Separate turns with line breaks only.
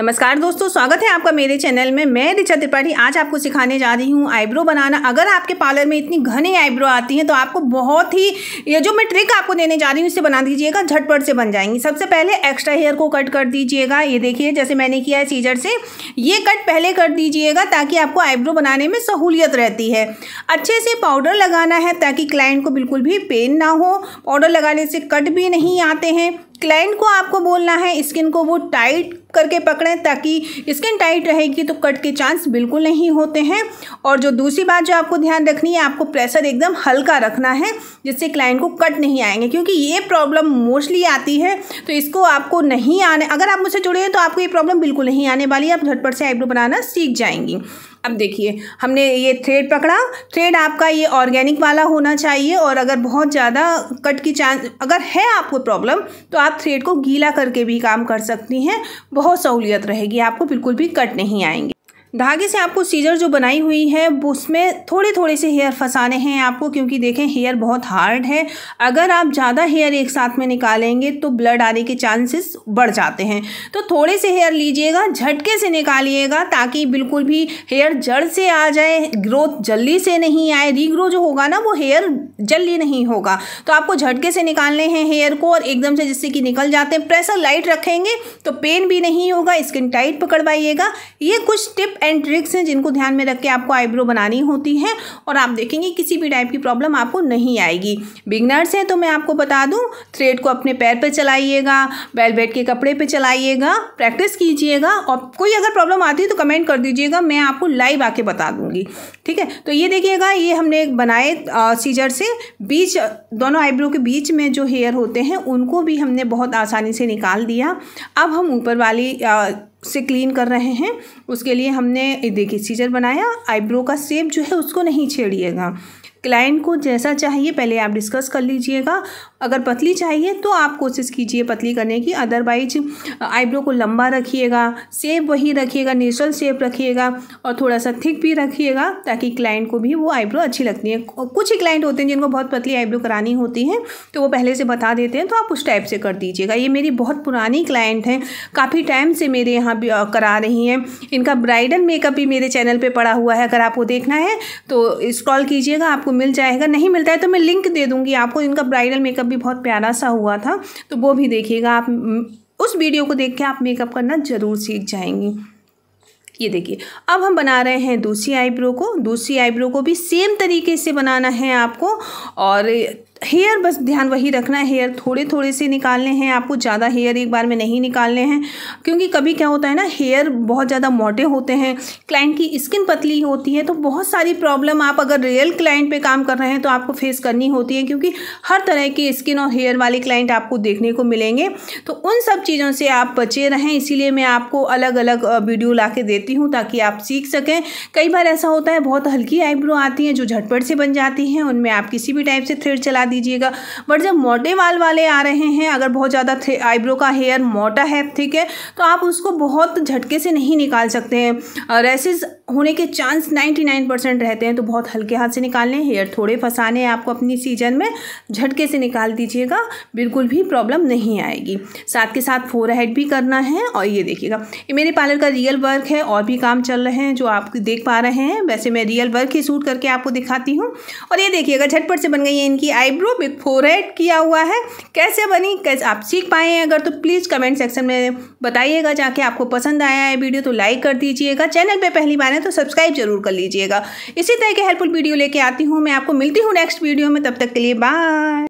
नमस्कार दोस्तों स्वागत है आपका मेरे चैनल में मैं ऋचा त्रिपाठी आज आपको सिखाने जा रही हूँ आईब्रो बनाना अगर आपके पार्लर में इतनी घनी आईब्रो आती हैं तो आपको बहुत ही ये जो मैं ट्रिक आपको देने जा रही हूँ इसे बना दीजिएगा झटपट से बन जाएंगी सबसे पहले एक्स्ट्रा हेयर को कट कर दीजिएगा ये देखिए जैसे मैंने किया है सीजर से ये कट पहले कर दीजिएगा ताकि आपको आईब्रो बनाने में सहूलियत रहती है अच्छे से पाउडर लगाना है ताकि क्लाइंट को बिल्कुल भी पेन ना हो पाउडर लगाने से कट भी नहीं आते हैं क्लाइंट को आपको बोलना है स्किन को वो टाइट करके पकड़ें ताकि स्किन टाइट रहेगी तो कट के चांस बिल्कुल नहीं होते हैं और जो दूसरी बात जो आपको ध्यान रखनी है आपको प्रेशर एकदम हल्का रखना है जिससे क्लाइंट को कट नहीं आएंगे क्योंकि ये प्रॉब्लम मोस्टली आती है तो इसको आपको नहीं आने अगर आप मुझसे जुड़े हैं तो आपको ये प्रॉब्लम बिल्कुल नहीं आने वाली है आप झटपट से आईब्रो बनाना सीख जाएंगी अब देखिए हमने ये थ्रेड पकड़ा थ्रेड आपका ये ऑर्गेनिक वाला होना चाहिए और अगर बहुत ज़्यादा कट की चांस अगर है आपको प्रॉब्लम तो आप थ्रेड को गीला करके भी काम कर सकती हैं बहुत सहूलियत रहेगी आपको बिल्कुल भी कट नहीं आएंगे धागे से आपको सीजर जो बनाई हुई है उसमें थोड़े थोड़े से हेयर फंसाने हैं आपको क्योंकि देखें हेयर बहुत हार्ड है अगर आप ज़्यादा हेयर एक साथ में निकालेंगे तो ब्लड आने के चांसेस बढ़ जाते हैं तो थोड़े से हेयर लीजिएगा झटके से निकालिएगा ताकि बिल्कुल भी हेयर जड़ से आ जाए ग्रोथ जल्दी से नहीं आए रीग्रो जो होगा ना वो हेयर जल्दी नहीं होगा तो आपको झटके से निकालने हैं हेयर को और एकदम से जिससे कि निकल जाते हैं प्रेशर लाइट रखेंगे तो पेन भी नहीं होगा स्किन टाइट पकड़वाइएगा ये कुछ टिप एंड ट्रिक्स हैं जिनको ध्यान में रख के आपको आईब्रो बनानी होती है और आप देखेंगे किसी भी टाइप की प्रॉब्लम आपको नहीं आएगी बिगनर्स हैं तो मैं आपको बता दूँ थ्रेड को अपने पैर पर चलाइएगा बेलबेट के कपड़े पर चलाइएगा प्रैक्टिस कीजिएगा और कोई अगर प्रॉब्लम आती है तो कमेंट कर दीजिएगा मैं आपको लाइव आके बता दूँगी ठीक है तो ये देखिएगा ये हमने बनाए सीजर से बीच दोनों आईब्रो के बीच में जो हेयर होते हैं उनको भी हमने बहुत आसानी से निकाल दिया अब हम ऊपर वाली आ, से क्लीन कर रहे हैं उसके लिए हमने देखिए सीजर बनाया आईब्रो का सेप जो है उसको नहीं छेड़िएगा क्लाइंट को जैसा चाहिए पहले आप डिस्कस कर लीजिएगा अगर पतली चाहिए तो आप कोशिश कीजिए पतली करने की अदरवाइज आईब्रो को लंबा रखिएगा सेप वही रखिएगा नेचुरल सेप रखिएगा और थोड़ा सा थिक भी रखिएगा ताकि क्लाइंट को भी वो आईब्रो अच्छी लगती है कुछ ही क्लाइंट होते हैं जिनको बहुत पतली आईब्रो करानी होती है तो वो पहले से बता देते हैं तो आप उस टाइप से कर दीजिएगा ये मेरी बहुत पुरानी क्लाइंट हैं काफ़ी टाइम से मेरे यहाँ करा रही हैं इनका ब्राइडल मेकअप भी मेरे चैनल पर पड़ा हुआ है अगर आपको देखना है तो स्क्रॉल कीजिएगा आपको मिल जाएगा नहीं मिलता है तो मैं लिंक दे दूँगी आपको इनका ब्राइडल मेकअप मेकअप भी बहुत प्यारा सा हुआ था तो वो भी देखिएगा आप उस वीडियो को देख के आप मेकअप करना ज़रूर सीख जाएंगी ये देखिए अब हम बना रहे हैं दूसरी आईब्रो को दूसरी आईब्रो को भी सेम तरीके से बनाना है आपको और हेयर बस ध्यान वही रखना है हेयर थोड़े थोड़े से निकालने हैं आपको ज़्यादा हेयर एक बार में नहीं निकालने हैं क्योंकि कभी क्या होता है ना हेयर बहुत ज़्यादा मोटे होते हैं क्लाइंट की स्किन पतली होती है तो बहुत सारी प्रॉब्लम आप अगर रियल क्लाइंट पे काम कर रहे हैं तो आपको फेस करनी होती है क्योंकि हर तरह की स्किन और हेयर वाले क्लाइंट आपको देखने को मिलेंगे तो उन सब चीज़ों से आप बचे रहें इसीलिए मैं आपको अलग अलग वीडियो ला देती हूँ ताकि आप सीख सकें कई बार ऐसा होता है बहुत हल्की आईब्रो आती हैं जो झटपट से बन जाती हैं उनमें आप किसी भी टाइप से थ्रेड चला दीजिएगा बट जब मोटे वाल वाले आ रहे हैं अगर बहुत ज़्यादा आईब्रो का हेयर मोटा है ठीक है तो आप उसको बहुत झटके से नहीं निकाल सकते हैं रेसिस होने के चांस नाइन्टी परसेंट रहते हैं तो बहुत हल्के हाथ से निकालने हेयर थोड़े फंसाने हैं आपको अपनी सीजन में झटके से निकाल दीजिएगा बिल्कुल भी प्रॉब्लम नहीं आएगी साथ के साथ फोर हेड भी करना है और ये देखिएगा ये मेरे पार्लर का रियल वर्क है और भी काम चल रहे हैं जो आप देख पा रहे हैं वैसे मैं रियल वर्क ही सूट करके आपको दिखाती हूँ और ये देखिएगा झटपट से बन गई है इनकी आई आईब्रो विथ फोरहेड किया हुआ है कैसे बनी कैसे आप सीख पाए हैं अगर तो प्लीज़ कमेंट सेक्शन में बताइएगा जाके आपको पसंद आया है वीडियो तो लाइक कर दीजिएगा चैनल पर पहली बार है तो सब्सक्राइब जरूर कर लीजिएगा इसी तरह के हेल्पफुल वीडियो लेके आती हूँ मैं आपको मिलती हूँ नेक्स्ट वीडियो में तब तक के लिए बाय